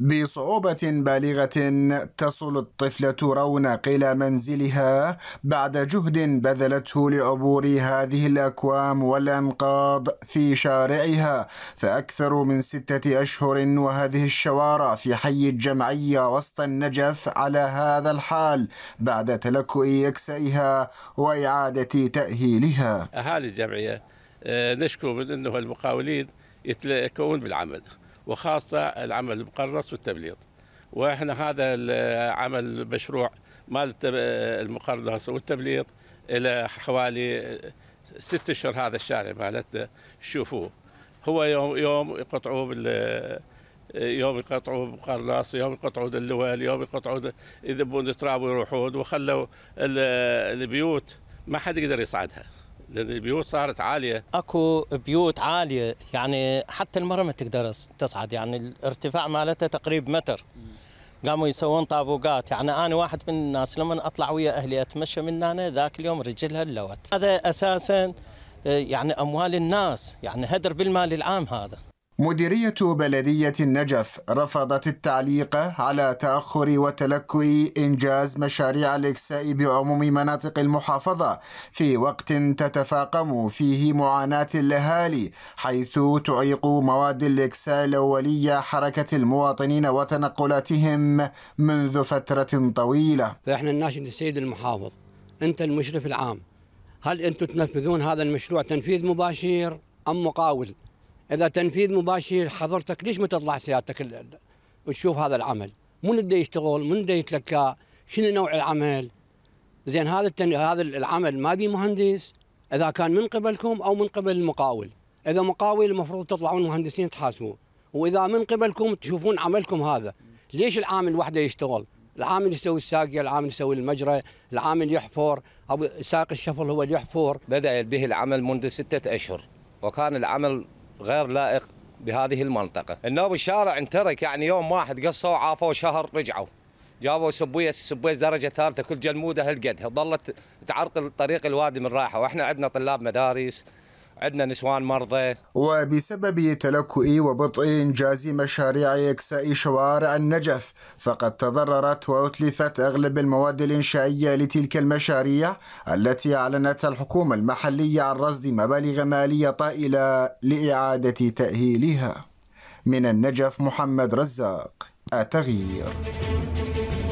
بصعوبة بالغة تصل الطفلة رونق إلى منزلها بعد جهد بذلته لعبور هذه الأكوام والأنقاض في شارعها فأكثر من ستة أشهر وهذه الشوارع في حي الجمعية وسط النجف على هذا الحال بعد تلكؤ يكسئها وإعادة تأهيلها أهالي الجمعية آه، نشكو من أنه المقاولين يتلكون بالعمل وخاصه العمل المقرص والتبليط واحنا هذا العمل مشروع مال المقرص والتبليط الى حوالي ست اشهر هذا الشارع مالتنا شوفوه هو يوم يوم يقطعوه بال يوم يقطعوا بقرناص يوم يقطعوا اللوال يوم يقطعوا يذبون التراب ويروحون وخلوا البيوت ما حد يقدر يصعدها البيوت صارت عاليه اكو بيوت عاليه يعني حتى المرة ما تقدر تصعد يعني الارتفاع مالتها تقريب متر قاموا يسوون طابوقات يعني انا واحد من الناس لما اطلع ويا اهلي اتمشى من هنا ذاك اليوم رجلها اللوت هذا اساسا آه، يعني اموال الناس يعني هدر بالمال العام هذا مديرية بلدية النجف رفضت التعليق على تأخر وتلكؤ إنجاز مشاريع الإكساء بعموم مناطق المحافظة في وقت تتفاقم فيه معاناة الأهالي حيث تعيق مواد الإكساء الأولية حركة المواطنين وتنقلاتهم منذ فترة طويلة فإحنا الناشد السيد المحافظ أنت المشرف العام هل أنتم تنفذون هذا المشروع تنفيذ مباشر أم مقاول؟ اذا تنفيذ مباشر حضرتك ليش ما تطلع سيادتك وتشوف هذا العمل؟ من بده يشتغل؟ من بده يتلكى؟ شنو نوع العمل؟ زين هذا التن... هذا العمل ما بيه مهندس اذا كان من قبلكم او من قبل المقاول، اذا مقاول المفروض تطلعون مهندسين تحاسبون، واذا من قبلكم تشوفون عملكم هذا، ليش العامل وحده يشتغل؟ العامل يسوي الساقية العامل يسوي المجرى العامل يحفر أو ساق الشفل هو اللي يحفر بدأ به العمل منذ ستة أشهر وكان العمل غير لائق بهذه المنطقة النوب الشارع انترك يعني يوم واحد قصوا عافوا شهر رجعوا جابوا سبوية سبوية درجة ثالثة كل جلمودة هالقدها ظلت تعرقل طريق الوادي من راحة واحنا عندنا طلاب مدارس عندنا نسوان مرضى وبسبب تلكؤ وبطء إنجاز مشاريع إكساء شوارع النجف فقد تضررت وأتلفت أغلب المواد الإنشائية لتلك المشاريع التي أعلنت الحكومة المحلية عن رصد مبالغ مالية طائلة لإعادة تأهيلها من النجف محمد رزاق التغيير